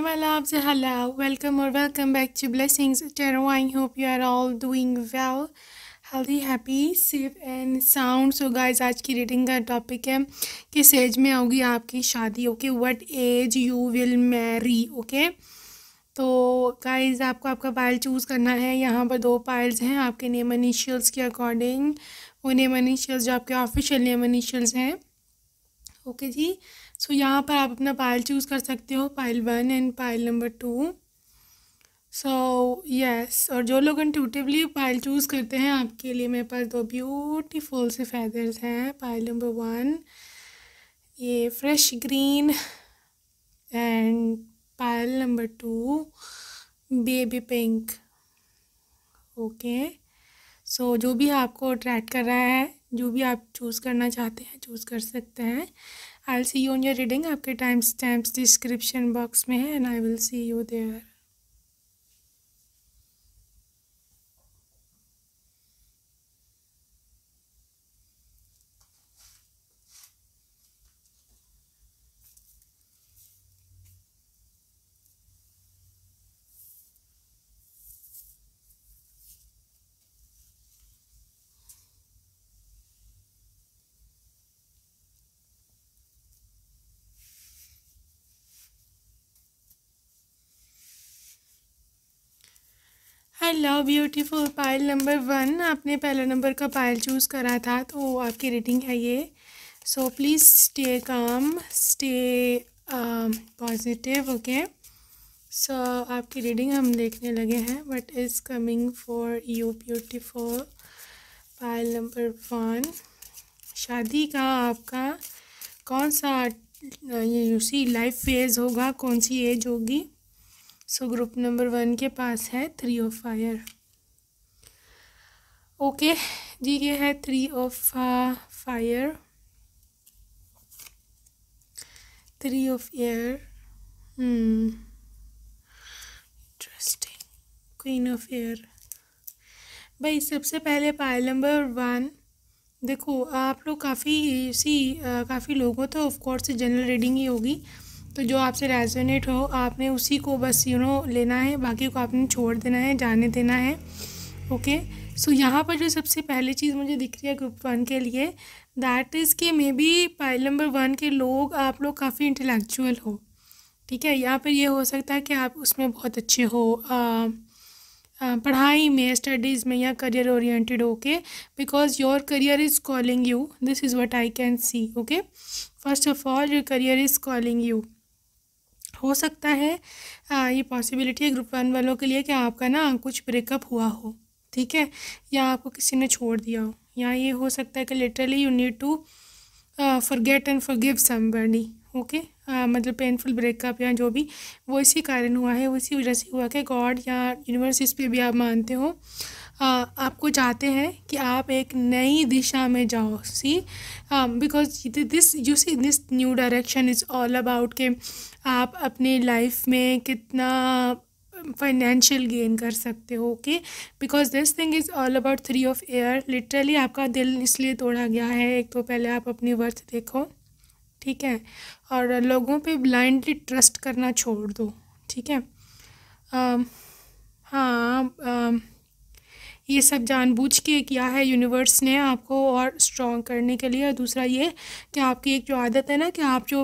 Hey my loves, hello, welcome or welcome back to Blessings Tarot. I hope you are all doing well, healthy, happy, safe and sound. So guys, आज की reading का topic है कि says में आओगी आपकी शादी okay what age you will marry okay तो गाइज आपको आपका पायल चूज़ करना है यहाँ पर दो पायल्स हैं आपके नेम इनिशियल्स के अकॉर्डिंग वो नेम इनिशियल्स जो आपके ऑफिशियल नेम इनिशियल्स हैं ओके जी सो यहाँ पर आप अपना पाइल चूज़ कर सकते हो pile one and pile number two so yes और जो लोग इंटूटिवली पाइल चूज़ करते हैं आपके लिए मेरे पास दो ब्यूटीफुल से फैदर्स हैं पाइल नंबर वन ये fresh green and pile number two baby pink okay so जो भी आपको अट्रैक्ट कर रहा है जो भी आप चूज़ करना चाहते हैं चूज़ कर सकते हैं I see you in your reading आपके टाइम स्टैम्प डिस्क्रिप्शन बॉक्स में है and I will see you there hello beautiful pile number one आपने पहला नंबर का पायल चूज़ करा था तो आपकी रीडिंग है ये so please stay calm stay positive okay so आपकी रीडिंग हम देखने लगे हैं what is coming for you beautiful pile number one शादी का आपका कौन सा यूसी लाइफ फेज़ होगा कौन सी एज होगी सो ग्रुप नंबर वन के पास है थ्री ऑफ फायर ओके जी ये है three of fire three of air interesting queen of air भाई सबसे पहले पायल नंबर वन देखो आप लोग काफ़ी सी uh, काफ़ी लोगों तो ऑफ कोर्स जनरल रीडिंग ही होगी तो जो आपसे रेजोनेट हो आपने उसी को बस यू नो लेना है बाकी को आपने छोड़ देना है जाने देना है ओके सो यहाँ पर जो सबसे पहली चीज़ मुझे दिख रही है ग्रुप वन के लिए दैट इज़ कि maybe pile number one के लोग आप लोग काफ़ी इंटेलेक्चुअल हो ठीक है यहाँ पर ये हो सकता है कि आप उसमें बहुत अच्छे हो आ, आ, पढ़ाई में स्टडीज़ में या career oriented okay because your career is calling you this is what I can see okay first of all your career is calling you हो सकता है आ, ये पॉसिबिलिटी है ग्रुप वन वालों के लिए कि आपका ना कुछ ब्रेकअप हुआ हो ठीक है या आपको किसी ने छोड़ दिया हो या ये हो सकता है कि literally you need to forget and forgive somebody okay मतलब पेनफुल ब्रेकअप या जो भी वो इसी कारण हुआ है वो इसी वजह से हुआ कि गॉड या यूनिवर्स इस पर भी आप मानते हो आपको चाहते हैं कि आप एक नई दिशा में जाओ see because this you see this new direction is all about के आप अपनी लाइफ में कितना फाइनेंशियल गेन कर सकते हो okay because this thing is all about three of air literally आपका दिल इसलिए तोड़ा गया है एक तो पहले आप अपनी वर्थ देखो ठीक है और लोगों पे ब्लाइंडली ट्रस्ट करना छोड़ दो ठीक है um, हाँ um, ये सब जानबूझ के किया है यूनिवर्स ने आपको और स्ट्रॉन्ग करने के लिए और दूसरा ये कि आपकी एक जो आदत है ना कि आप जो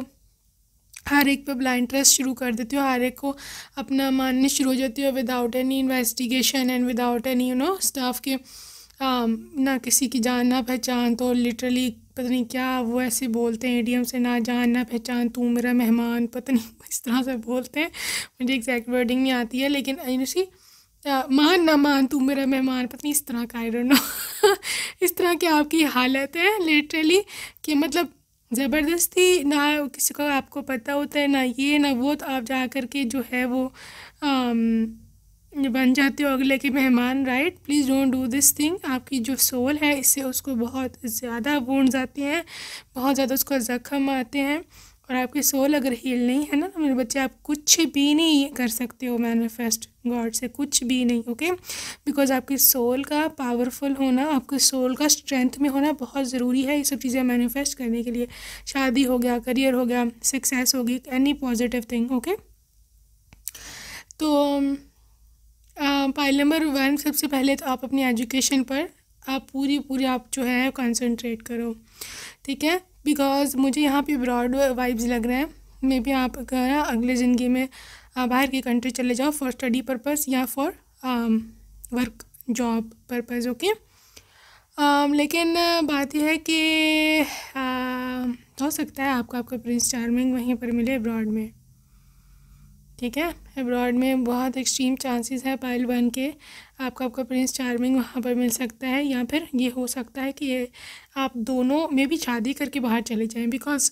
हर एक पे ब्लाइंड ट्रस्ट शुरू कर देती हो हर एक को अपना मानने शुरू हो जाती हो without any investigation and without any you know stuff के आ, um, ना किसी की जान ना पहचान तो लिटरली पता नहीं क्या वो ऐसे बोलते हैं एडीएम से ना जान ना पहचान तू मेरा मेहमान पता नहीं इस तरह से बोलते हैं मुझे एग्जैक्ट वर्डिंग नहीं आती है लेकिन यूनिवर्सिटी अच्छा, मान ना मान तू मेरा मेहमान पत्नी इस तरह का आयरन डोंट इस तरह की आपकी हालत है लिटरली कि मतलब ज़बरदस्ती ना किसी को आपको पता होता है ना ये ना वो तो आप जा कर के जो है वो आम, um, बन जाते हो अगले के मेहमान right please don't do this thing आपकी जो सोल है इससे उसको बहुत ज़्यादा वोंड जाते हैं बहुत ज़्यादा उसको जख्म आते हैं और आपकी सोल अगर हील नहीं है ना तो मेरे बच्चे आप कुछ भी नहीं कर सकते हो मैनिफेस्ट गॉड से कुछ भी नहीं ओके बिकॉज आपके सोल का पावरफुल होना आपके सोल का स्ट्रेंथ में होना बहुत ज़रूरी है ये सब चीज़ें मैनिफेस्ट करने के लिए शादी हो गया करियर हो गया सक्सेस होगी एनी पॉजिटिव थिंग ओके तो पाइल नंबर वन सबसे पहले तो आप अपनी एजुकेशन पर आप पूरी पूरी आप जो है कंसंट्रेट करो ठीक है बिकॉज मुझे यहाँ पे ब्रॉड वाइब्स लग रहे हैं मे बी आप अगले ज़िंदगी में बाहर की कंट्री चले जाओ फॉर स्टडी पर्पज़ या for work job purpose okay लेकिन बात यह है कि हो सकता है आपको आपका प्रिंस चार्मिंग वहीं पर मिले अब्रॉड में ठीक है अब्रॉड में बहुत एक्सट्रीम चांसेस है पायल वन के आपका आपका प्रिंस चार्मिंग वहाँ पर मिल सकता है या फिर ये हो सकता है कि आप दोनों में भी शादी करके बाहर चले जाएं बिकॉज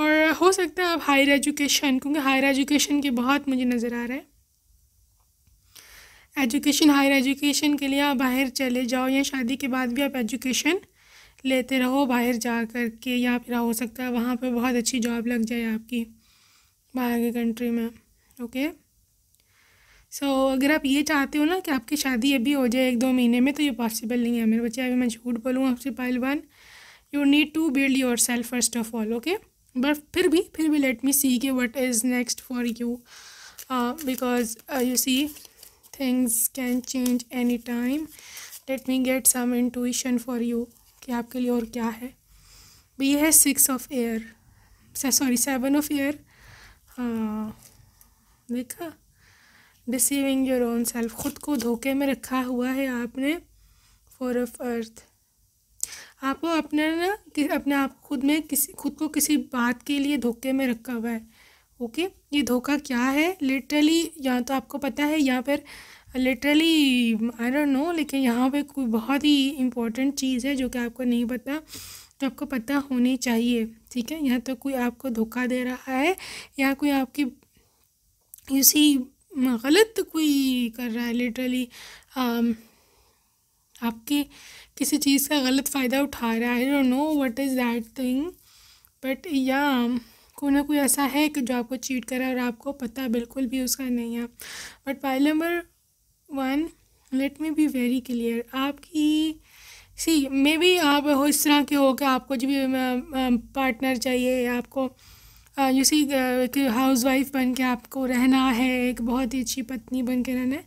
और हो सकता है आप हायर एजुकेशन क्योंकि हायर एजुकेशन के बहुत मुझे नज़र आ रहा है एजुकेशन हायर एजुकेशन के लिए आप बाहर चले जाओ या शादी के बाद भी आप एजुकेशन लेते रहो बाहर जा कर के या फिर हो सकता है वहाँ पर बहुत अच्छी जॉब लग जाए आपकी बाहर की कंट्री में ओके सो so, अगर आप ये चाहते हो ना कि आपकी शादी अभी हो जाए एक दो महीने में तो ये पॉसिबल नहीं है मेरे बच्चे अभी मैं झूठ बोलूँ आपसे पहलवान you need to build yourself first of all okay but फिर भी फिर भी लेट मी सी कि what is next for you because you see things can change any time let me get some intuition for you कि आपके लिए और क्या है भी है six of air sorry seven of air देखा डिसीविंग योर ओन सेल्फ ख़ुद को धोखे में रखा हुआ है आपने फोर ऑफ अर्थ आपको अपने ना अपने आप खुद में किसी खुद को किसी बात के लिए धोखे में रखा हुआ है ओके ये धोखा क्या है लिटरली यहाँ तो आपको पता है यहाँ पर लिटरली आई डोंट नो लेकिन यहाँ पे कोई बहुत ही इम्पोर्टेंट चीज़ है जो कि आपको नहीं पता तो आपको पता होनी चाहिए ठीक है यहाँ तो कोई आपको धोखा दे रहा है या कोई आपकी इसी गलत कोई कर रहा है लिटरली um, आपके किसी चीज़ का गलत फ़ायदा उठा रहा है I don't know what is that thing but या कोई ना कोई ऐसा है कि जो आपको चीट करा और आपको पता बिल्कुल भी उसका नहीं है but pile number one let me be very clear आपकी सी मे बी आप हो इस तरह के हो कि आपको जब पार्टनर चाहिए आपको यू सी हाउस वाइफ बन के आपको रहना है एक बहुत ही अच्छी पत्नी बन के रहना है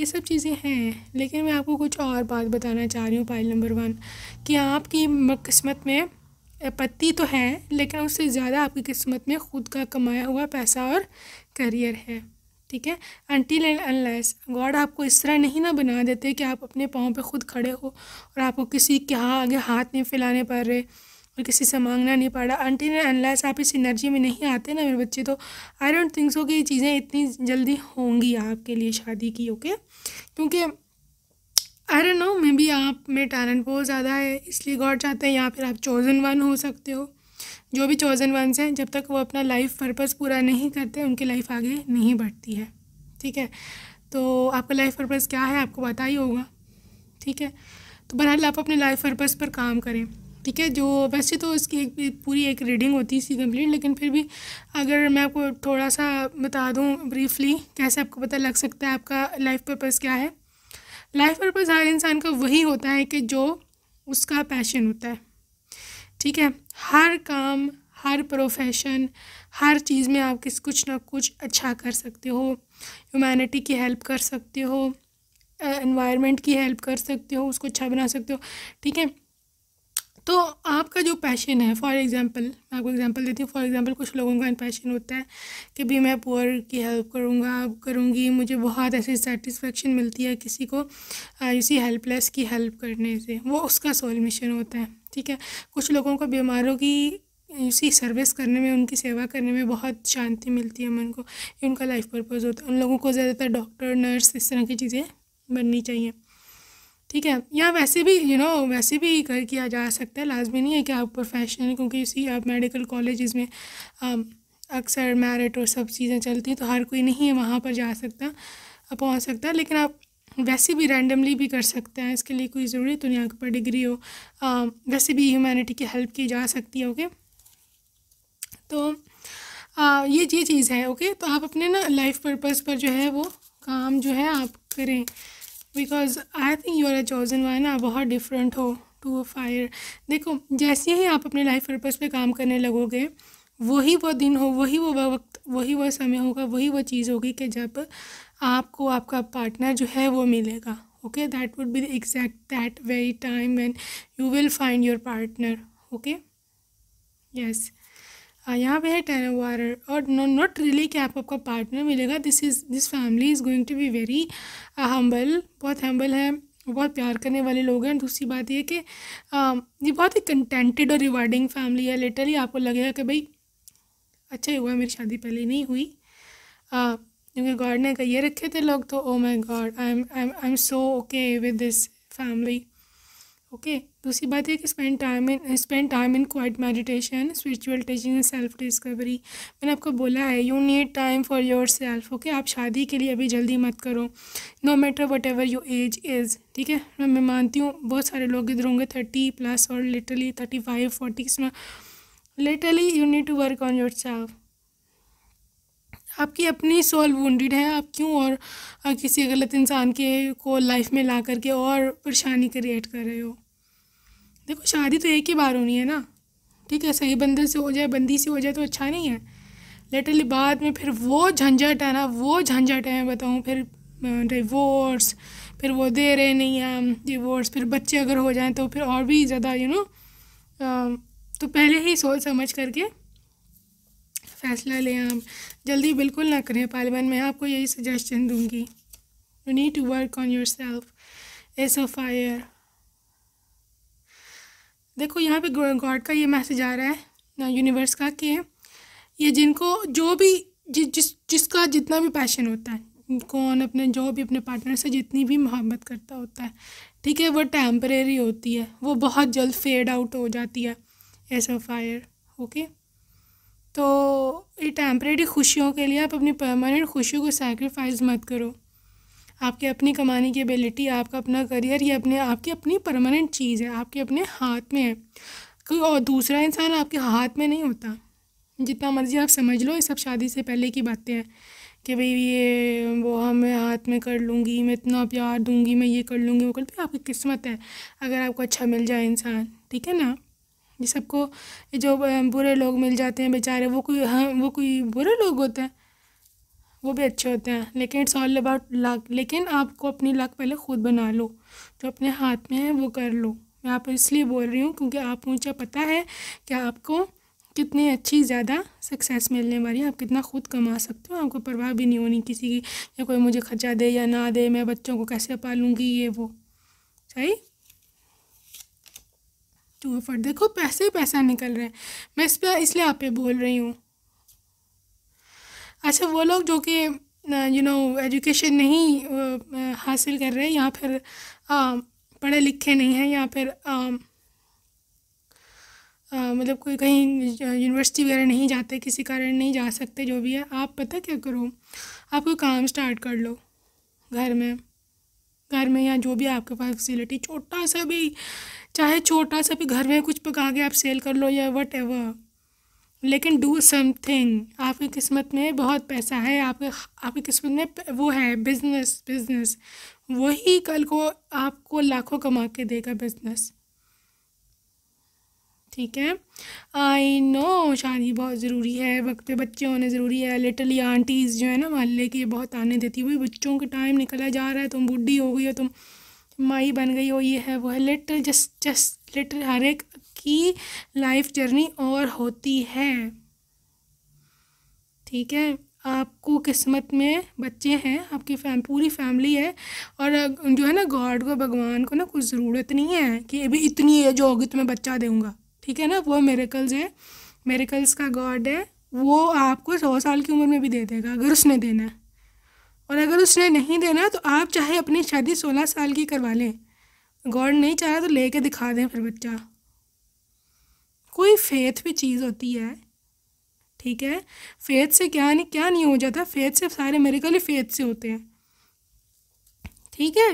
ये सब चीज़ें हैं लेकिन मैं आपको कुछ और बात बताना चाह रही हूँ पाइल नंबर वन कि आपकी किस्मत में पति तो है लेकिन उससे ज़्यादा आपकी किस्मत में खुद का कमाया हुआ पैसा और करियर है ठीक है अनटिल एंड अनलेस गॉड आपको इस तरह नहीं ना बना देते कि आप अपने पाँव पे खुद खड़े हो और आपको किसी के हाँ आगे हाथ नहीं फैलाने पड़ रहे और किसी से मांगना नहीं पड़ा आंटी ने अनलैस आप इस एनर्जी में नहीं आते ना मेरे बच्चे तो आई डोंट थिंक सो कि ये चीज़ें इतनी जल्दी होंगी आपके लिए शादी की ओके क्योंकि I don't know maybe आप में टैलेंट बहुत ज़्यादा है इसलिए गॉड चाहते हैं या फिर आप चोजन वन हो सकते हो जो भी चोजन वंस हैं जब तक वो अपना लाइफ पर्पज़ पूरा नहीं करते उनकी लाइफ आगे नहीं बढ़ती है ठीक है तो आपका लाइफ पर्पज़ क्या है आपको पता ही होगा ठीक है तो बहरहाल आप अपने लाइफ पर्पज़ पर काम करें ठीक है जो वैसे तो इसकी एक पूरी एक रीडिंग होती है इसकी कंप्लीट लेकिन फिर भी अगर मैं आपको थोड़ा सा बता दूँ ब्रीफली कैसे आपको पता लग सकता है आपका लाइफ पर्पज़ क्या है लाइफ पर्पज़ हर इंसान का वही होता है कि जो उसका पैशन होता है ठीक है हर काम हर प्रोफेशन हर चीज़ में आप किस कुछ ना कुछ अच्छा कर सकते हो ह्यूमैनिटी की हेल्प कर सकते हो इन्वायरमेंट की हेल्प कर सकते हो उसको अच्छा बना सकते हो ठीक है तो आपका जो पैशन है फॉर एग्ज़ाम्पल मैं आपको एग्ज़ाम्पल देती हूँ फॉर एग्ज़ाम्पल कुछ लोगों का पैशन होता है कि भी मैं पुअर की हेल्प करूँगा करूँगी मुझे बहुत ऐसी सेटिस्फेक्शन मिलती है किसी को इसी हेल्पलेस की हेल्प करने से वो उसका सोल मिशन होता है ठीक है कुछ लोगों को बीमारों की इसी सर्विस करने में उनकी सेवा करने में बहुत शांति मिलती है मन को उनका लाइफ पर्पज़ होता है उन लोगों को ज़्यादातर डॉक्टर नर्स इस तरह की चीज़ें बननी चाहिए ठीक है या वैसे भी यू you नो know, वैसे भी कर किया जा सकता है लाजमी नहीं है कि आप प्रोफेशनल क्योंकि इसी आप मेडिकल कॉलेज़ में अक्सर मैरिट और सब चीज़ें चलती हैं तो हर कोई नहीं है वहाँ पर जा सकता पहुँच सकता है लेकिन आप वैसे भी रैंडमली भी कर सकते हैं इसके लिए कोई ज़रूरी तो नहीं आपके पर डिग्री हो आ, वैसे भी ह्यूमैनिटी की हेल्प की जा सकती है ओके तो आ, ये ये चीज़ है ओके तो आप अपने ना लाइफ पर्पज़ पर जो है वो काम जो है आप करें because I think you are a chosen one आप बहुत डिफरेंट हो टू फायर देखो जैसे ही आप अपने लाइफ पर्पज़ पे काम करने लगोगे वही वो दिन हो वही वो वक्त वही वो समय होगा वही वो चीज़ होगी कि जब आपको आपका पार्टनर जो है वो मिलेगा okay that would be the exact that very time when you will find your partner okay yes हाँ, यहाँ पे है टेन वारर और नॉट रियली कि आपको आपका पार्टनर मिलेगा this is this family is going to be very humble बहुत हम्बल है बहुत प्यार करने वाले लोग हैं दूसरी बात ये कि um, ये बहुत ही कंटेंटेड और रिवार्डिंग फैमिली है लिटरली आपको लगेगा कि भाई अच्छा ही हुआ मेरी शादी पहले नहीं हुई uh, क्योंकि गॉड ने ये रखे थे लोग तो oh my god I am I am so okay with this family okay दूसरी बात है कि spend time in spend time in quiet meditation spiritual teaching and self discovery मैंने आपको बोला है you need time for yourself okay आप शादी के लिए अभी जल्दी मत करो no matter whatever your age is ठीक है मैं मानती हूँ बहुत सारे लोग इधर होंगे थर्टी प्लस और लिटरली थर्टी फाइव फोर्टी इसमें literally you need to work on yourself आपकी अपनी सोल वेड है आप क्यों और किसी गलत इंसान के को लाइफ में ला करके और परेशानी क्रिएट कर रहे हो देखो शादी तो एक ही बार होनी है ना ठीक है सही बंदे से हो जाए बंदी से हो जाए तो अच्छा नहीं है लेटरली बाद में फिर वो झंझट है ना वो झंझट है मैं बताऊँ फिर डिवोर्स फिर वो दे रहे नहीं हैं डिवोर्स फिर बच्चे अगर हो जाएँ तो फिर और भी ज़्यादा यू नो तो पहले ही सोच समझ करके फ़ैसला लें आप जल्दी बिल्कुल ना करें पार्लियामेंट में आपको यही सजेशन दूंगी you need to work on yourself ace of fire देखो यहाँ पे गॉड का ये मैसेज आ रहा है यूनिवर्स का कि ये जिनको जो भी जि, जिस जिसका जितना भी पैशन होता है कौन अपने जो भी अपने पार्टनर से जितनी भी मोहब्बत करता होता है ठीक है वो टेम्परेरी होती है वो बहुत जल्द फेड आउट हो जाती है ऐसा फायर ओके तो ये टेम्परेरी खुशियों के लिए आप अपनी परमानेंट खुशियों को सेक्रीफाइस मत करो आपके अपनी कमाने की एबिलिटी आपका अपना करियर ये अपने आपकी अपनी परमानेंट चीज़ है आपके अपने हाथ में है कोई और दूसरा इंसान आपके हाथ में नहीं होता जितना मर्ज़ी आप समझ लो ये सब शादी से पहले की बातें हैं कि भाई ये वो हमें मैं हाथ में कर लूँगी मैं इतना प्यार दूँगी मैं ये कर लूँगी वो कर भाई आपकी किस्मत है अगर आपको अच्छा मिल जाए इंसान ठीक है ना ये सबको जो बुरे लोग मिल जाते हैं बेचारे वो कोई हाँ वो कोई बुरे लोग होते हैं वो भी अच्छे होते हैं लेकिन इट्स ऑल अबाउट लक लेकिन आपको अपनी लक पहले ख़ुद बना लो जो अपने हाथ में है वो कर लो मैं आप इसलिए बोल रही हूँ क्योंकि आप मुझे पता है कि आपको कितनी अच्छी ज़्यादा सक्सेस मिलने वाली है आप कितना ख़ुद कमा सकते हो आपको परवाह भी नहीं होनी किसी की या कोई मुझे खर्चा दे या ना दे मैं बच्चों को कैसे पालूँगी ये वो सही टू तो फट देखो पैसे ही पैसा निकल रहा है मैं इस पर इसलिए आप पे बोल रही हूँ ऐसे अच्छा, वो लोग जो कि यू नो एजुकेशन नहीं हासिल कर रहे या फिर पढ़े लिखे नहीं हैं या फिर मतलब कोई कहीं यूनिवर्सिटी वगैरह नहीं जाते किसी कारण नहीं जा सकते जो भी है आप पता क्या करो आप कोई काम स्टार्ट कर लो घर में घर में या जो भी आपके पास फैसिलिटी छोटा सा भी चाहे छोटा सा भी घर में कुछ पका के आप सेल कर लो या वट एवर लेकिन डू समथिंग आपकी किस्मत में बहुत पैसा है आपके आपकी किस्मत में वो है बिजनेस बिजनेस वही कल को आपको लाखों कमा के देगा बिजनेस ठीक है आई नो शादी बहुत ज़रूरी है वक्त पे बच्चे होने ज़रूरी है लिटल या आंटीज़ जो है ना मोहल्ले की बहुत आने देती हुई बच्चों के टाइम निकला जा रहा है तुम बुढ़ी हो गई हो तुम माई बन गई हो ये है वो है लिटल जस्ट जस्ट लिटल हर एक की लाइफ जर्नी और होती है ठीक है आपको किस्मत में बच्चे हैं आपकी फैम पूरी फैमिली है और जो है ना गॉड को भगवान को ना कुछ ज़रूरत नहीं है कि अभी इतनी जो होगी तो मैं बच्चा दूँगा ठीक है ना वो मेरेकल्स है मेरेकल्स का गॉड है वो आपको सौ साल की उम्र में भी दे देगा अगर उसने देना है और अगर उसने नहीं देना तो आप चाहे अपनी शादी सोलह साल की करवा लें गॉड नहीं चाह रहा तो ले दिखा दें फिर बच्चा कोई फेथ भी चीज़ होती है ठीक है फेथ से क्या नहीं क्या नहीं हो जाता फेथ से सारे मेरिकल फेथ से होते हैं ठीक है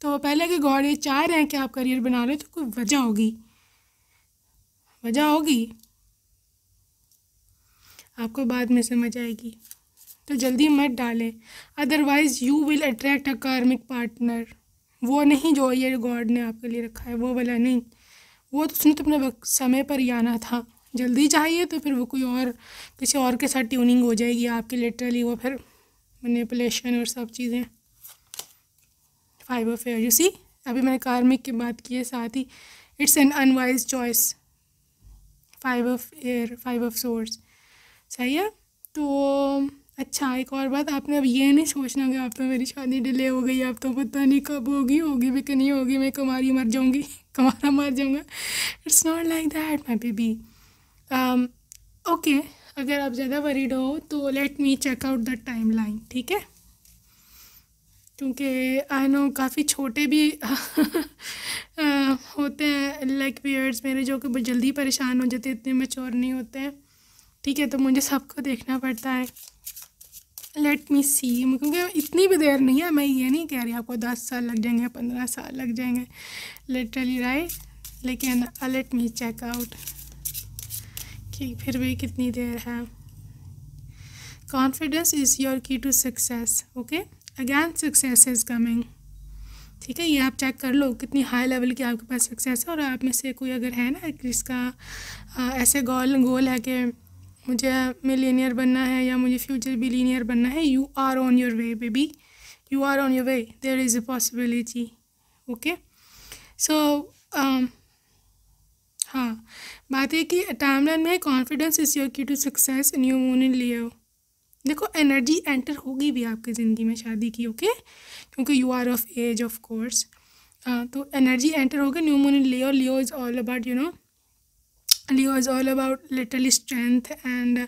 तो पहले कि गॉड ये चाह रहे हैं कि आप करियर बना रहे हो तो कोई वजह होगी वजह होगी आपको बाद में समझ आएगी तो जल्दी मत डालें otherwise you will attract a karmic partner वो नहीं जो ये गॉड ने आपके लिए रखा है वो वाला नहीं वो तो उसने तो अपने वक्त समय पर ही आना था जल्दी चाहिए तो फिर वो कोई और किसी और के साथ ट्यूनिंग हो जाएगी आपकी लिटरली वो फिर मैनिपुलेशन और सब चीज़ें फाइबर फेयर यू सी अभी मैंने कार्मिक की बात की है साथ ही it's an unwise choice five of air five of swords सही है तो अच्छा एक और बात आपने अब ये नहीं सोचना कि आप तो मेरी शादी डिले हो गई अब तो पता नहीं कब होगी होगी भी कि नहीं होगी मैं कुमारी मर जाऊँगी कमाना मार जाऊँगा it's not like that my baby okay अगर आप ज़्यादा वरीड हो तो let me check out the timeline ठीक है क्योंकि आई नो काफ़ी छोटे भी uh, होते हैं लाइक पीरियड्स मेरे जो कि जल्दी परेशान हो जाते इतने मेच्योर नहीं होते हैं ठीक है तो मुझे सबको देखना पड़ता है लेट मी सी क्योंकि इतनी भी देर नहीं है मैं ये नहीं कह रही आपको दस साल लग जाएंगे पंद्रह साल लग जाएंगे लिटरली राइट लेकिन लेट मी चेक आउट कि फिर भी कितनी देर है confidence is your key to success okay again success is coming ठीक है ये आप चेक कर लो कितनी हाई लेवल की आपके पास सक्सेस है और आप में से कोई अगर है ना जिसका uh, ऐसे गोल गोल है कि मुझे मिलीनियर बनना है या मुझे फ्यूचर भी लीनियर बनना है you are on your way baby you are on your way there is a possibility okay so हाँ बात है कि लाइन में confidence is your key to success new moon in Leo देखो एनर्जी एंटर होगी भी आपकी ज़िंदगी में शादी की ओके क्योंकि you are of age of course हाँ तो एनर्जी एंटर होगी new moon in Leo Leo is all about you know Leo is all about literally strength and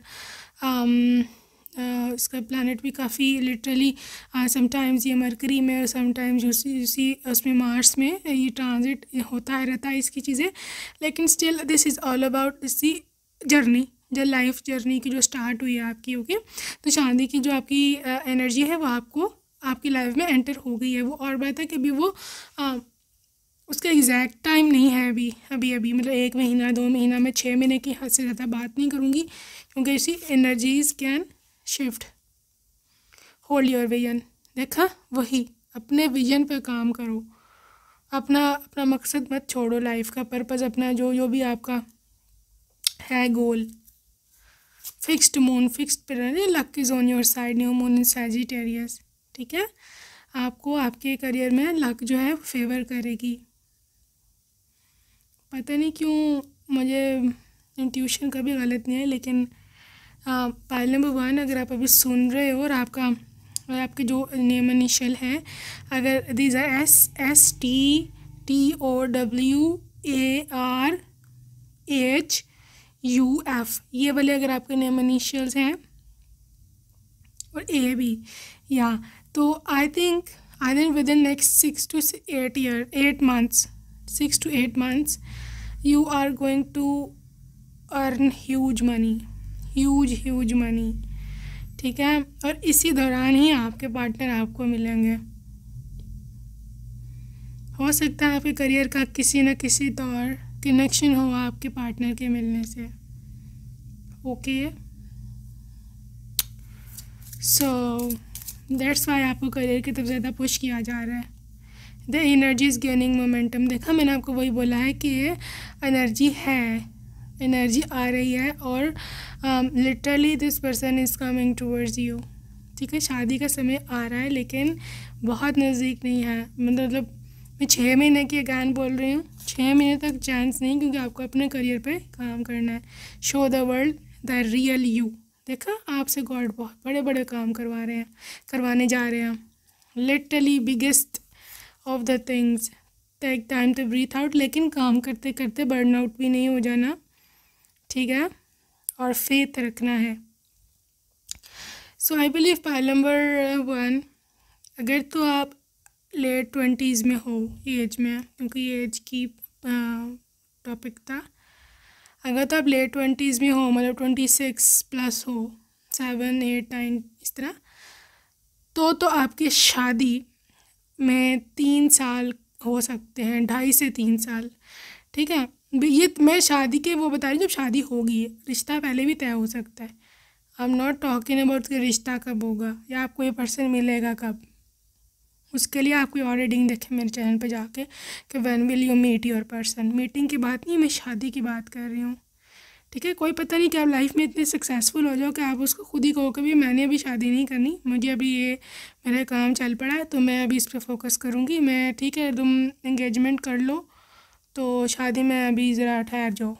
इसका प्लानट भी काफ़ी लिटरली समटाइम्स ये मरकरी में और समटाइम्स उसी उसमें मार्स में ये ट्रांजिट होता है रहता है इसकी चीज़ें लेकिन still this is all about see journey जो लाइफ जर्नी की जो स्टार्ट हुई है आपकी ओके okay? तो चांदी की जो आपकी एनर्जी uh, है वो आपको आपकी लाइफ में एंटर हो गई है वो और बात है कि अभी वो आ, uh, उसका एग्जैक्ट टाइम नहीं है अभी अभी अभी मतलब एक महीना दो महीना मैं छः महीने की हद से ज़्यादा बात नहीं करूँगी क्योंकि इसी energies can shift hold your vision देखा वही अपने विजन पर काम करो अपना अपना मकसद मत छोड़ो लाइफ का पर्पज़ अपना जो जो भी आपका है goal fixed moon fixed planet luck is on your side new moon in Sagittarius ठीक है आपको आपके करियर में लक जो है फेवर करेगी पता नहीं क्यों मुझे इंट्यूशन कभी गलत नहीं है लेकिन पायल नंबर वन अगर आप अभी सुन रहे हो और आपका और आपके जो नेम इनिशियल है अगर these are S S T T O W A R H U F ये वाले अगर आपके नेम इनिशियल्स हैं और ए भी या तो I think I think within next six to eight year eight months six to eight months you are going to earn huge money huge huge money ठीक है और इसी दौरान ही आपके पार्टनर आपको मिलेंगे हो सकता है आपके करियर का किसी न किसी तौर कनेक्शन हो आपके पार्टनर के मिलने से ओके सो दैट्स वाई आपको करियर की तरफ ज़्यादा पुश किया जा रहा है the energy is gaining momentum देखा मैंने आपको वही बोला है कि ये एनर्जी है एनर्जी आ रही है और literally this person is coming towards you ठीक है शादी का समय आ रहा है लेकिन बहुत नज़दीक नहीं है मतलब मैं छः महीने की अगैन बोल रही हूँ छः महीने तक चांस नहीं क्योंकि आपको अपने करियर पे काम करना है show the world the real you देखा आपसे गॉड बहुत बड़े बड़े काम करवा रहे हैं करवाने जा रहे हैं literally biggest of the things take time to breathe out लेकिन काम करते करते बर्न आउट भी नहीं हो जाना ठीक है और फेथ रखना है so I believe pile number one अगर तो आप लेट ट्वेंटीज़ में हो एज में क्योंकि ये एज की टॉपिक था अगर तो आप लेट ट्वेंटीज़ में हो मतलब ट्वेंटी सिक्स प्लस हो सेवन एट नाइन इस तरह तो तो आपकी शादी में तीन साल हो सकते हैं ढाई से तीन साल ठीक है ये मैं शादी के वो बता रही हूँ जब शादी होगी रिश्ता पहले भी तय हो सकता है I am not talking about कि रिश्ता कब होगा या आपको ये पर्सन मिलेगा कब उसके लिए आपको और रीडिंग देखें मेरे चैनल पे जाके कि when will you meet your person meeting की बात नहीं मैं शादी की बात कर रही हूँ ठीक है कोई पता नहीं कि आप लाइफ में इतने सक्सेसफुल हो जाओ कि आप उसको खुद ही कहो कभी मैंने अभी शादी नहीं करनी मुझे अभी ये मेरा काम चल पड़ा है तो मैं अभी इस पर फोकस करूँगी मैं ठीक है तुम इंगेजमेंट कर लो तो शादी में अभी ज़रा ठहर जाओ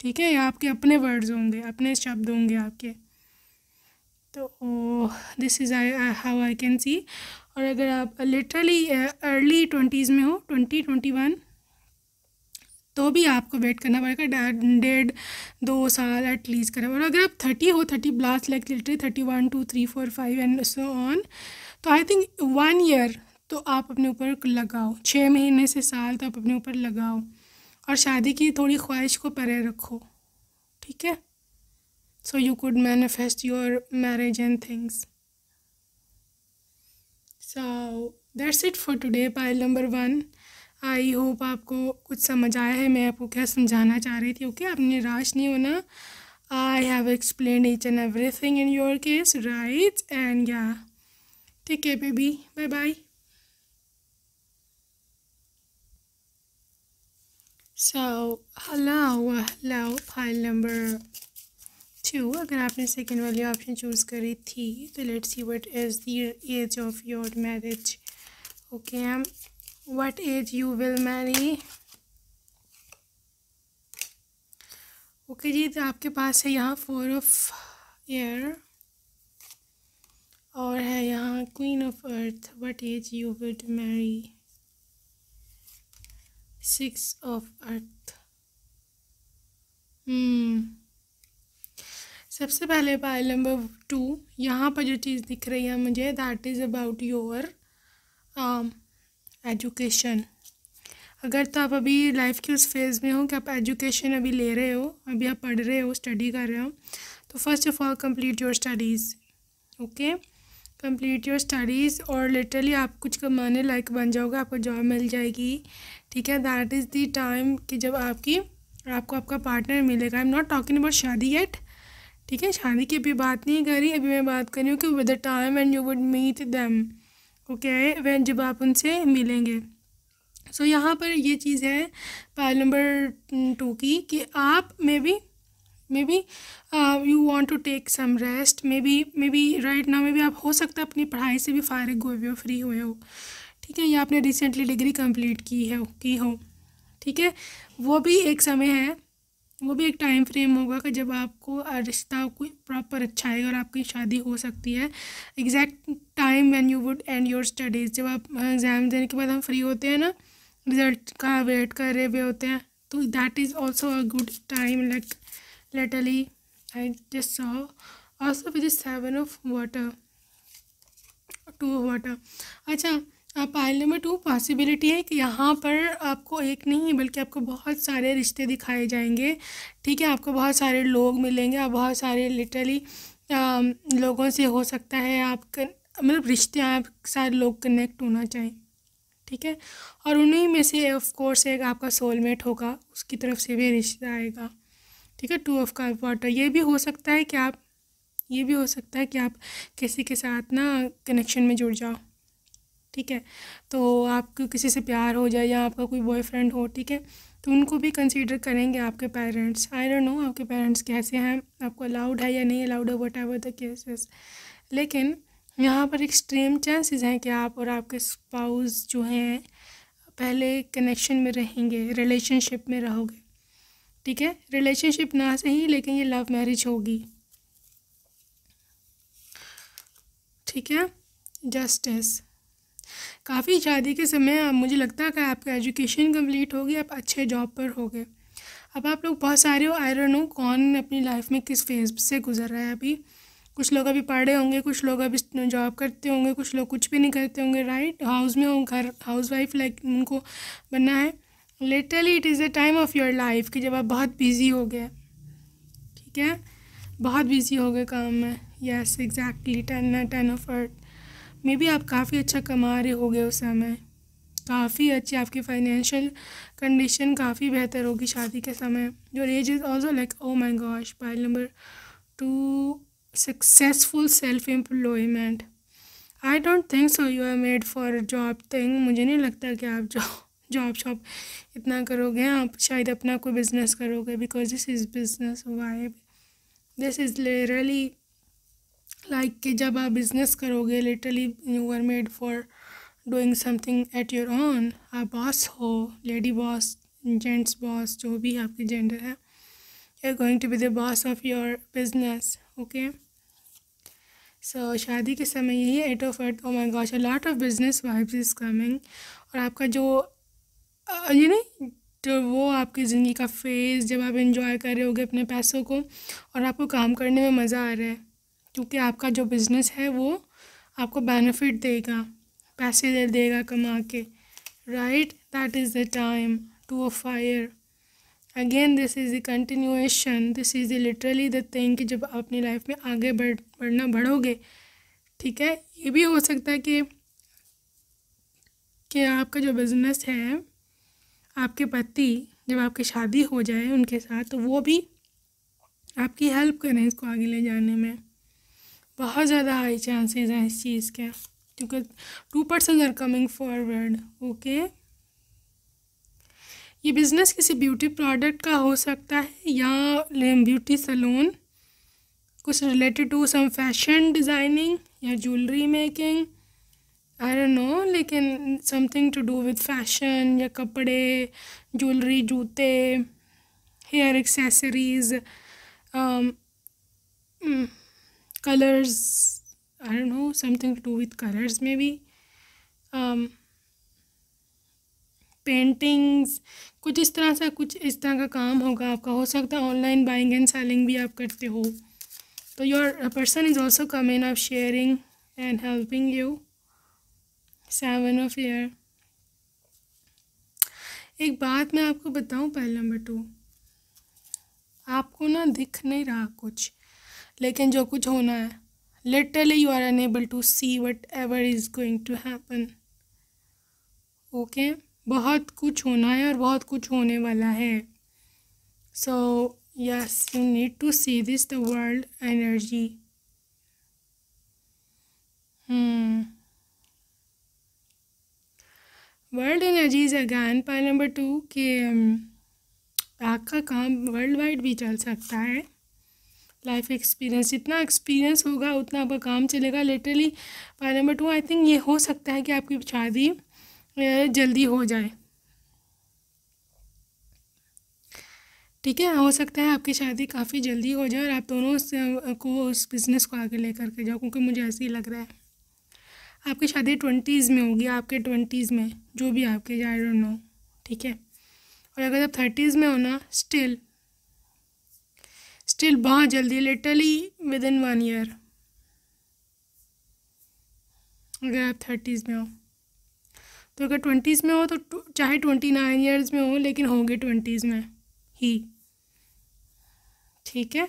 ठीक है आपके अपने वर्ड्स होंगे अपने शब्द होंगे आपके तो this is I how I can see और अगर आप लिटरली अर्ली ट्वेंटीज़ में हो ट्वेंटी ट्वेंटी वन तो भी आपको वेट करना पड़ेगा डेढ़ दो साल एटलीस्ट करें और अगर आप थर्टी हो thirty blast like literally thirty one two three four five and so on तो आई थिंक वन ईयर तो आप अपने ऊपर लगाओ छः महीने से साल तो आप अपने ऊपर लगाओ और शादी की थोड़ी ख्वाहिश को परे रखो ठीक है so you could manifest your marriage and things so that's it for today pile number one I hope आपको कुछ समझ आया है मैं आपको क्या समझाना चाह रही थी ओके okay? आपने राश नहीं होना I have explain each and every thing in your case right and या ठीक है बेबी बाय बाय सो हलाओ हलाओ फाइल नंबर टू अगर आपने सेकेंड वाली ऑप्शन चूज़ करी थी तो let's see what is the age of your marriage okay um what age you will marry okay जी तो आपके पास है यहाँ फोर ऑफ एयर और है यहाँ queen of earth what age you would marry six of earth सबसे पहले पायल नंबर टू यहाँ पर जो चीज़ दिख रही है मुझे that is about your education अगर तो आप अभी लाइफ के उस फेज़ में हो कि आप एजुकेशन अभी ले रहे हो अभी आप पढ़ रहे हो स्टडी कर रहे हो तो first of all complete your studies okay complete your studies और लिटरली आप कुछ कमाने लायक बन जाओगे आपको जॉब मिल जाएगी ठीक है दैट इज़ दी टाइम कि जब आपकी आपको आपका पार्टनर मिलेगा I am not talking about शादी एट ठीक है शादी की अभी बात नहीं करी अभी मैं बात कर रही हूँ कि with the time and you would meet them okay क्या है वैन जब आप उनसे मिलेंगे सो so, यहाँ पर ये चीज़ है पायल नंबर टू की कि आप maybe maybe you want to take some rest maybe maybe right ना मे बी आप हो सकता है अपनी पढ़ाई से भी फारिग हुए हो फ्री हुए हो ठीक है या आपने रिसेंटली डिग्री कंप्लीट की है की हो ठीक है वो भी एक समय है वो भी एक टाइम फ्रेम होगा कि जब आपको रिश्ता कोई प्रॉपर अच्छा आएगा और आपकी शादी हो सकती है exact time when you would end your studies जब आप एग्ज़ाम देने के बाद हम फ्री होते हैं ना रिज़ल्ट का वेट कर रहे हुए होते हैं तो that is also a good time like literally I just saw also with seven of water two of water अच्छा पाइल नंबर टू पॉसिबिलिटी है कि यहाँ पर आपको एक नहीं बल्कि आपको बहुत सारे रिश्ते दिखाए जाएंगे ठीक है आपको बहुत सारे लोग मिलेंगे आप बहुत सारे लिटरली लोगों से हो सकता है आप मतलब रिश्ते आपके साथ लोग कनेक्ट होना चाहिए ठीक है और उन्हीं में से ऑफ कोर्स एक आपका सोलमेट होगा उसकी तरफ से भी रिश्ता आएगा ठीक है टू ऑफ का वाटर ये भी हो सकता है कि आप ये भी हो सकता है कि आप किसी के साथ ना कनेक्शन में जुड़ जाओ ठीक है तो आपको किसी से प्यार हो जाए या आपका कोई बॉयफ्रेंड हो ठीक है तो उनको भी कंसीडर करेंगे आपके पेरेंट्स आई डोंट नो आपके पेरेंट्स कैसे हैं आपको अलाउड है या नहीं अलाउड है वट एवर द केसेस लेकिन यहाँ पर एक्सट्रीम चांसेस हैं कि आप और आपके स्पाउस जो हैं पहले कनेक्शन में रहेंगे रिलेशनशिप में रहोगे ठीक है रिलेशनशिप ना सही लेकिन ये लव मैरिज होगी ठीक है जस्टिस काफ़ी शादी के समय मुझे लगता है कि आपका एजुकेशन कंप्लीट होगी आप अच्छे जॉब पर होगे अब आप लोग बहुत सारे हो आयरन हो कौन अपनी लाइफ में किस फेज से गुजर रहा है अभी कुछ लोग अभी पढ़े होंगे कुछ लोग अभी जॉब करते होंगे कुछ लोग कुछ भी नहीं करते होंगे राइट हाउस में होंगे घर हाउस वाइफ लाइक उनको बनना है literally it is the time of your life कि जब आप बहुत बिज़ी हो गए ठीक है बहुत बिज़ी हो गए काम में yes exactly ten ten of earth maybe आप काफ़ी अच्छा कमा रहे होगे उस समय काफ़ी अच्छी आपकी फाइनेंशियल कंडीशन काफ़ी बेहतर होगी शादी के समय your age is also like oh my gosh pile number two successful self employment I don't think so you are made for job thing मुझे नहीं लगता कि आप जॉब जॉब शॉप इतना करोगे आप शायद अपना कोई बिज़नेस करोगे because this is business vibe this is लेरली लाइक like कि जब आप बिज़नेस करोगे literally you are made for doing something at your own आप बॉस हो लेडी बॉस जेंट्स बॉस जो भी आपके जेंडर है you are going to be the boss of your business okay so शादी के समय यही eight of eight oh my gosh a lot of business vibes is coming और आपका जो यू नो तो वो आपकी ज़िंदगी का फेज़ जब आप इन्जॉय कर रहे होगे अपने पैसों को और आपको काम करने में मज़ा आ रहा है क्योंकि आपका जो बिज़नेस है वो आपको बेनिफिट देगा पैसे दे देगा कमा के right that is the time to a fire again this is the continuation this is the literally the thing कि जब अपनी लाइफ में आगे बढ़ बढ़ना बढ़ोगे ठीक है ये भी हो सकता है कि कि आपका जो बिज़नेस है आपके पति जब आपकी शादी हो जाए उनके साथ तो वो भी आपकी हेल्प करें इसको आगे ले जाने में बहुत ज़्यादा हाई चांसेस हैं इस चीज़ के क्योंकि two person are coming forward okay ये बिज़नेस किसी ब्यूटी प्रोडक्ट का हो सकता है या ब्यूटी सलून कुछ related to some fashion designing या jewellery making I don't know लेकिन something to do with fashion या कपड़े ज्वेलरी जूते hair accessories um, mm. colors i don't know something to do with colors maybe um, paintings कुछ इस तरह सा कुछ इस तरह का काम होगा आपका हो सकता है ऑनलाइन बाइंग एंड सेलिंग भी आप करते हो तो your person is also coming of sharing and helping you seven of year एक बात मैं आपको बताऊं पहले नंबर टू आपको ना दिख नहीं रहा कुछ लेकिन जो कुछ होना है literally you are unable to see whatever is going to happen okay बहुत कुछ होना है और बहुत कुछ होने वाला है so yes you need to see this the world energy world energy is again point number two के आग का काम वर्ल्ड वाइड भी चल सकता है लाइफ एक्सपीरियंस जितना एक्सपीरियंस होगा उतना आपका काम चलेगा literally part number two I think ये हो सकता है कि आपकी शादी जल्दी हो जाए ठीक है हो सकता है आपकी शादी काफ़ी जल्दी हो जाए और आप दोनों को उस बिज़नेस को आगे लेकर के जाओ क्योंकि मुझे ऐसे ही लग रहा है आपकी शादी ट्वेंटीज़ में होगी आपके ट्वेंटीज़ में जो भी आपके आई डोंट नो ठीक है और अगर आप थर्टीज़ में हो ना स्टिल स्टिल बहुत जल्दी विद इन वन ईयर अगर आप थर्टीज़ में हो तो अगर ट्वेंटीज़ में हो तो चाहे ट्वेंटी नाइन ईयर्स में हो लेकिन होंगे ट्वेंटीज़ में ही ठीक है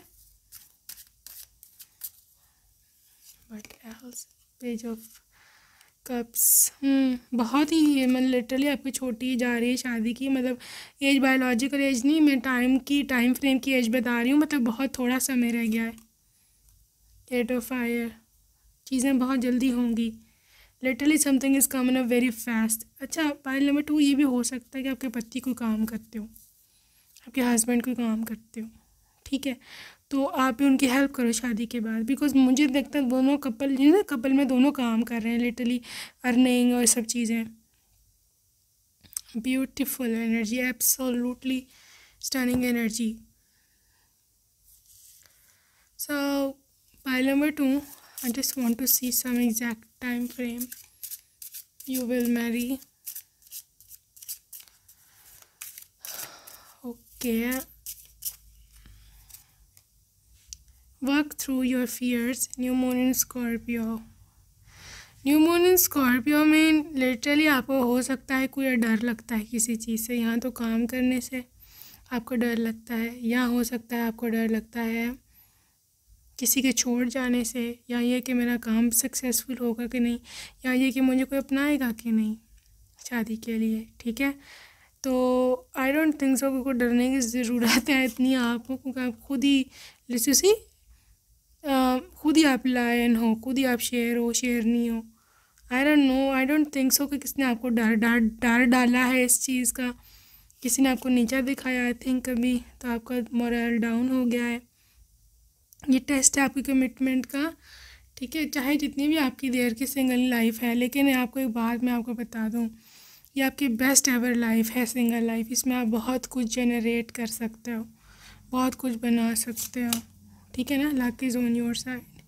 पेज ऑफ कप्स हम्म, बहुत ही है मतलब लिटरली आपकी छोटी जा रही है शादी की मतलब एज बायोलॉजिकल एज नहीं मैं टाइम की टाइम फ्रेम की एज बता रही हूँ मतलब बहुत थोड़ा समय रह गया है एट ऑफ फायर चीज़ें बहुत जल्दी होंगी literally something is coming up very fast अच्छा पॉइंट नंबर टू ये भी हो सकता है कि आपके पति कोई काम करते हो आपके हस्बैंड कोई काम करते हो ठीक है तो आप ही उनकी हेल्प करो शादी के बाद बिकॉज मुझे लगता है दोनों कपल यू ना कपल में दोनों काम कर रहे हैं लिटरली अर्निंग और सब चीज़ें beautiful energy absolutely stunning energy so pile number two I just want to see some exact time frame you will marry okay through your fears, new moon in Scorpio. New moon in Scorpio में लिटरली आपको हो सकता है कोई डर लगता है किसी चीज़ से यहाँ तो काम करने से आपको डर लगता है या हो सकता है आपको डर लगता है किसी के छोड़ जाने से या ये कि मेरा काम सक्सेसफुल होगा कि नहीं या ये कि मुझे कोई अपनाएगा कि नहीं शादी के लिए ठीक है तो आई डोंट थिंक सो को डरने की ज़रूरत है इतनी आपको क्योंकि आप खुद ही लिटरसी खुद ही आप लायन हो खुद ही आप शेर हो नहीं हो I don't know I don't think so कि किसने आपको डर डर डर डाला है इस चीज़ का किसी ने आपको नीचा दिखाया आई थिंक कभी तो आपका मोरल डाउन हो गया है ये टेस्ट है आपकी कमिटमेंट का ठीक है चाहे जितनी भी आपकी देर की सिंगल लाइफ है लेकिन आपको एक बात मैं आपको बता दूँ ये आपकी बेस्ट एवर लाइफ है सिंगल लाइफ इसमें आप बहुत कुछ जनरेट कर सकते हो बहुत कुछ बना सकते हो ठीक है ना luck is on your side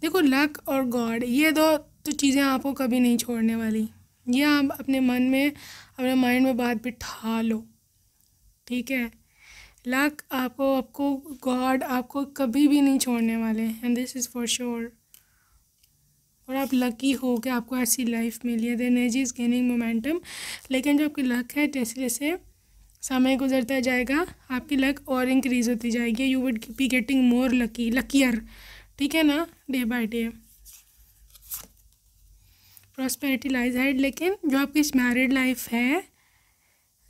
देखो लक और गॉड ये दो तो चीज़ें आपको कभी नहीं छोड़ने वाली ये आप अपने मन में अपने माइंड में बात बिठा लो ठीक है लक आपको आपको गॉड आपको कभी भी नहीं छोड़ने वाले and this is for sure और आप लकी हो कि आपको ऐसी लाइफ मिली है एनर्जी इज़ गेनिंग मोमेंटम लेकिन जो आपकी लक है जैसे जैसे समय गुजरता जाएगा आपकी लक और इंक्रीज होती जाएगी you would be getting more lucky luckier ठीक है ना day by day prosperity lies hide लेकिन जो आपकी मैरिड लाइफ है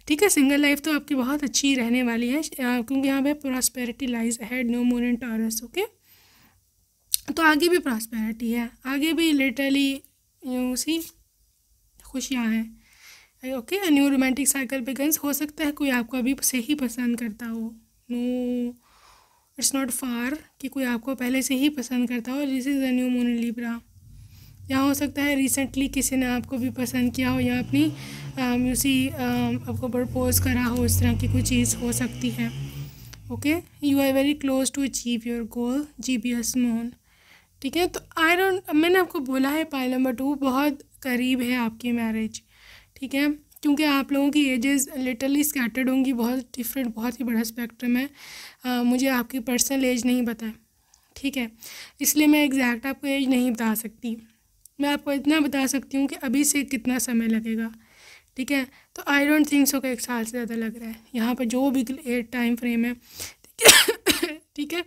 ठीक है सिंगल लाइफ तो आपकी बहुत अच्छी रहने वाली है क्योंकि यहाँ पे prosperity lies had no more in Taurus okay तो आगे भी प्रॉस्पेरिटी है आगे भी लिटरली यू सी खुशियाँ हैं okay a new romantic cycle begins हो सकता है कोई आपको अभी से ही पसंद करता हो नो इट्स नॉट फार कि कोई आपको पहले से ही पसंद करता हो this is a new Libra या हो सकता है रिसेंटली किसी ने आपको भी पसंद किया हो या अपनी um, उसी um, आपको प्रपोज करा हो इस तरह की कोई चीज़ हो सकती है okay you are very close to achieve your goal जी बी एस मोन ठीक है तो आई डोंट मैंने आपको बोला है पाइल नंबर टू बहुत करीब है आपकी मैरिज ठीक है क्योंकि आप लोगों की एजेस लिटरली स्कैटर्ड होंगी बहुत डिफरेंट बहुत ही बड़ा स्पेक्ट्रम है आ, मुझे आपकी पर्सनल एज नहीं पता ठीक है इसलिए मैं एग्जैक्ट आपको एज नहीं बता सकती मैं आपको इतना बता सकती हूँ कि अभी से कितना समय लगेगा ठीक है तो आई डोंट थिंक सो का एक साल से ज़्यादा लग रहा है यहाँ पर जो भी टाइम फ्रेम है ठीक है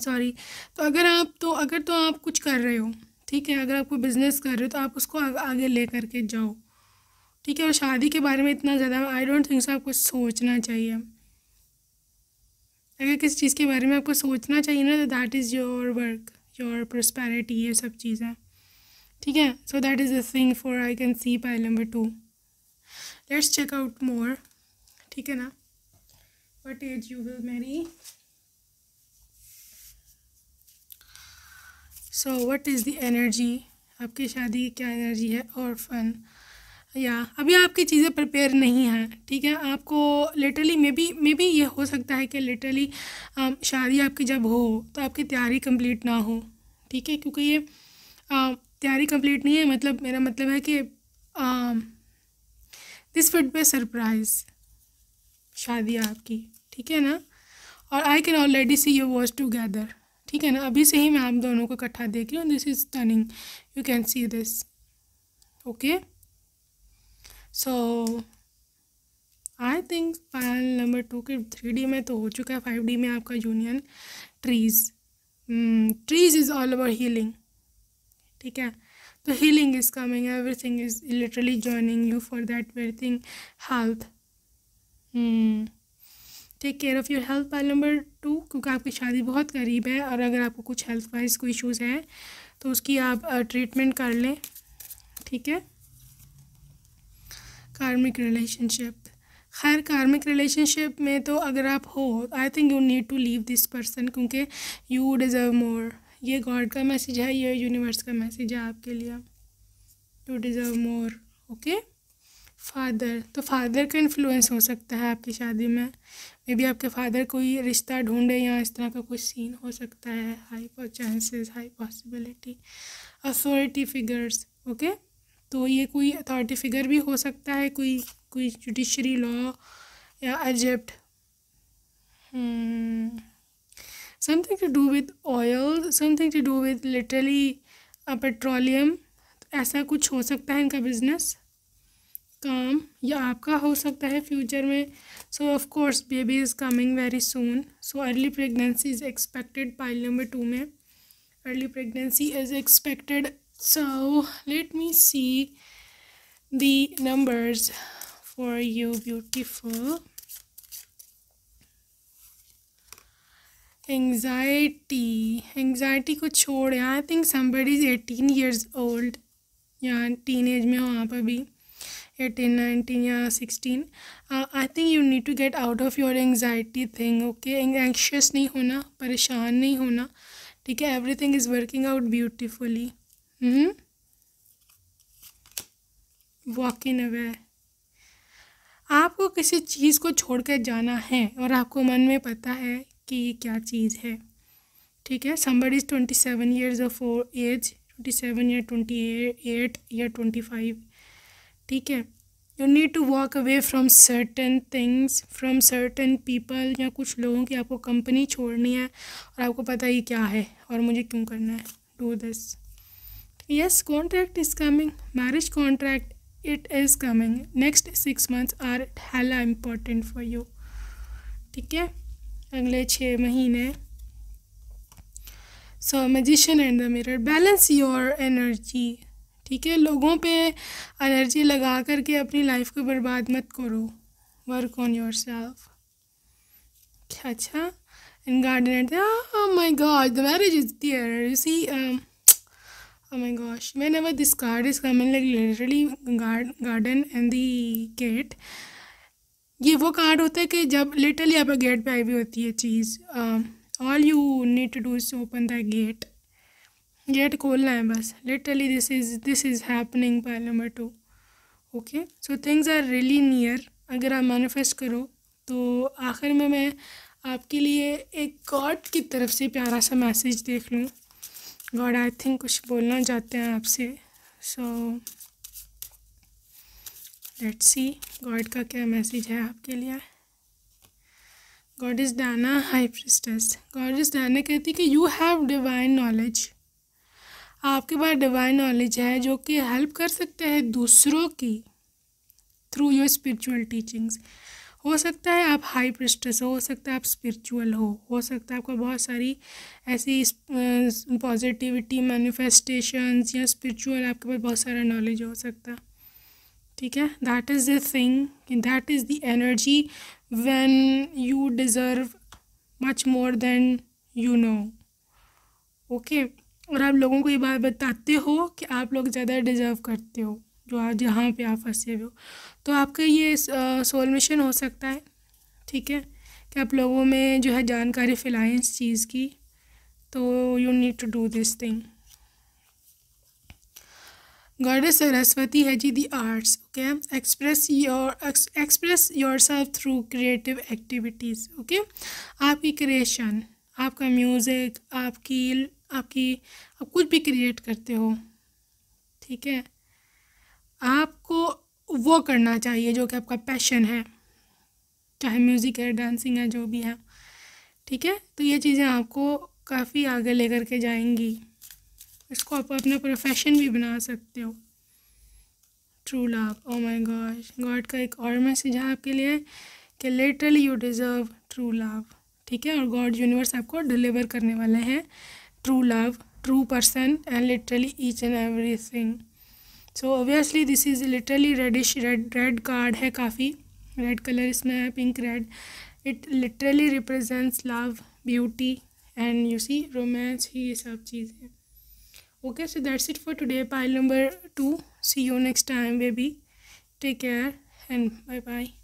सॉरी तो अगर आप तो अगर तो आप कुछ कर रहे हो ठीक है अगर आप कोई बिज़नेस कर रहे हो तो आप उसको आगे ले करके जाओ ठीक है और शादी के बारे में इतना ज़्यादा आई डोंट थिंक सो आपको सोचना चाहिए अगर किसी चीज़ के बारे में आपको सोचना चाहिए ना तो that is your work your prosperity ये सब चीज़ें ठीक है so that is the thing for I can see pile number two let's check out more ठीक है ना what age you will marry so what is the energy आपकी शादी की क्या एनर्जी है और फन या अभी आपकी चीज़ें प्रिपेयर नहीं हैं ठीक है आपको literally maybe maybe ये हो सकता है कि लिटरली शादी आपकी जब हो तो आपकी तैयारी कंप्लीट ना हो ठीक है क्योंकि ये तैयारी कंप्लीट नहीं है मतलब मेरा मतलब है कि दिस फिट बे सरप्राइज शादी आपकी ठीक है ना और I can already see your was together ठीक है ना अभी से ही मैं आप दोनों को इकट्ठा देख रही हूँ this is turning you can see this okay so I think panel number two के थ्री डी में तो हो चुका है फाइव डी में आपका union trees trees is all about healing ठीक है तो healing is coming every thing is literally joining you for that very thing health take care of your health pile number two क्योंकि आपकी शादी बहुत करीब है और अगर आपको कुछ हेल्थ वाइज कोई इश्यूज़ हैं तो उसकी आप ट्रीटमेंट uh, कर लें ठीक है कार्मिक रिलेशनशिप खैर कार्मिक रिलेशनशिप में तो अगर आप हो I think you need to leave this person क्योंकि यू डिज़र्व मोर ये गॉड का मैसेज है ये यूनिवर्स का मैसेज है आपके लिए you deserve more okay father तो फादर का इन्फ्लुएंस हो सकता है आपकी शादी में मे बी आपके फादर कोई रिश्ता ढूंढे या इस तरह का कुछ सीन हो सकता है high chances high possibility authority figures okay तो ये कोई अथॉरिटी फिगर भी हो सकता है कोई कोई जुडिशरी लॉ या एजेप्ट something to do with oil something to do with literally petroleum ऐसा कुछ हो सकता है इनका बिजनेस काम या आपका हो सकता है फ्यूचर में so of course baby is coming very soon so early pregnancy is expected pile number two में early pregnancy is expected So let me see the numbers for you, beautiful. Anxiety. Anxiety ko chhod ya. I think somebody is 18 years old. Ya teenage mein ho aap abhi. 18, 19 ya 16. Uh, I think you need to get out of your anxiety thing, okay? Anxious nahi hona. Parishan nahi hona. Okay, everything is working out beautifully. mm -hmm. walking आपको किसी चीज़ को छोड़ कर जाना है और आपको मन में पता है कि ये क्या चीज़ है ठीक है सम्बर is twenty seven years of age twenty seven या ट्वेंटी एट या ट्वेंटी फाइव ठीक है you need to walk away from certain things from certain people या कुछ लोगों की आपको कंपनी छोड़नी है और आपको पता ही क्या है और मुझे क्यों करना है do this yes contract is coming marriage contract it is coming next six 6 are it hella important for you ठीक है अगले छः महीने so magician and the mirror balance your energy ठीक है लोगों पे एनर्जी लगा करके अपनी लाइफ को बर्बाद मत करो वर्क ऑन योर सेल्फ अच्छा in garden and my god the marriage is there see Oh my gosh. Whenever this card is coming, like literally guard, garden and the gate. ये वो कार्ड होता है कि जब लिटरली आप gate पे आई हुई होती है चीज़ all you need to do is open the gate gate खोलना है बस literally this is this is happening pile number two okay so things are really near अगर आप मैनिफेस्ट करो तो आखिर में मैं आपके लिए एक गॉड की तरफ से प्यारा सा मैसेज देख लूँ गॉड आई थिंक कुछ बोलना चाहते हैं आपसे सो लेट्स सी गॉड का क्या मैसेज है आपके लिए god is Dana high priestess god is Dana कहती है कि यू हैव डिवाइन नॉलेज आपके पास डिवाइन नॉलेज है जो कि हेल्प कर सकते हैं दूसरों की थ्रू योर स्पिरिचुअल टीचिंग्स हो सकता है आप हाई प्रिस्टस हो हो सकता है आप स्पिरिचुअल हो हो सकता है आपको बहुत सारी ऐसी पॉजिटिविटी मैनिफेस्टेशंस या स्पिरिचुअल आपके पास बहुत सारा नॉलेज हो सकता ठीक है that is the thing that is the energy when you deserve much more than you know okay और आप लोगों को ये बात बताते हो कि आप लोग ज़्यादा डिज़र्व करते हो जो आज जहाँ पे आप फंसे हुए हो तो आपका ये सोलमिशन हो सकता है ठीक है कि आप लोगों में जो है जानकारी फैलाएं इस चीज़ की तो you need to do this thing goddess Saraswati है जी the arts okay express your express yourself through creative activities okay आपकी क्रिएशन आपका म्यूज़िक आपकी आपकी आप कुछ भी क्रिएट करते हो ठीक है आपको वो करना चाहिए जो कि आपका पैशन है चाहे म्यूज़िक है डांसिंग है जो भी है ठीक है तो ये चीज़ें आपको काफ़ी आगे लेकर के जाएंगी इसको आप अपना प्रोफेशन भी बना सकते हो true love oh my god god का एक और मैसेज है आपके लिए कि literally you deserve true love ठीक है और गॉड यूनिवर्स आपको डिलीवर करने वाले हैं true love true person and literally each and every thing so obviously this is literally reddish red red card है काफ़ी रेड कलर इसमें है pink red it literally represents love beauty and you see romance ही ये सब चीज़ें okay so that's it for today pile number two see you next time baby take care and bye bye